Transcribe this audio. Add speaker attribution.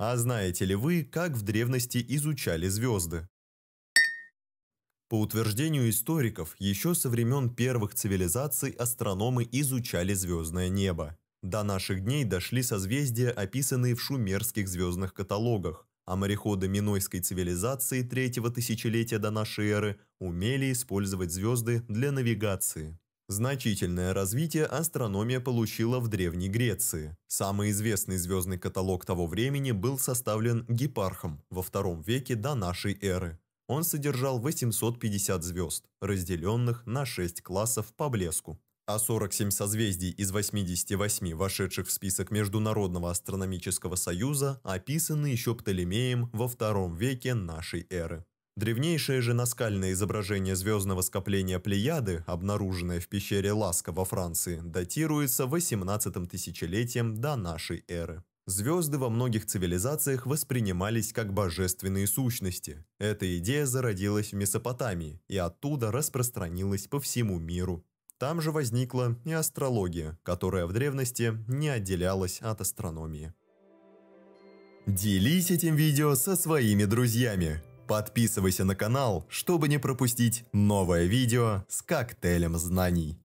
Speaker 1: А знаете ли вы, как в древности изучали звезды? По утверждению историков, еще со времен первых цивилизаций астрономы изучали звездное небо. До наших дней дошли созвездия, описанные в шумерских звездных каталогах, а мореходы минойской цивилизации третьего тысячелетия до нашей эры умели использовать звезды для навигации. Значительное развитие астрономия получила в Древней Греции. Самый известный звездный каталог того времени был составлен Гепархом во втором веке до нашей эры. Он содержал 850 звезд, разделенных на 6 классов по блеску. А 47 созвездий из 88, вошедших в список Международного астрономического союза, описаны еще Птолемеем во втором веке нашей эры. Древнейшее же наскальное изображение звездного скопления Плеяды, обнаруженное в пещере Ласка во Франции, датируется 18 тысячелетием до нашей эры. Звезды во многих цивилизациях воспринимались как божественные сущности. Эта идея зародилась в Месопотамии и оттуда распространилась по всему миру. Там же возникла и астрология, которая в древности не отделялась от астрономии. Делись этим видео со своими друзьями. Подписывайся на канал, чтобы не пропустить новое видео с коктейлем знаний.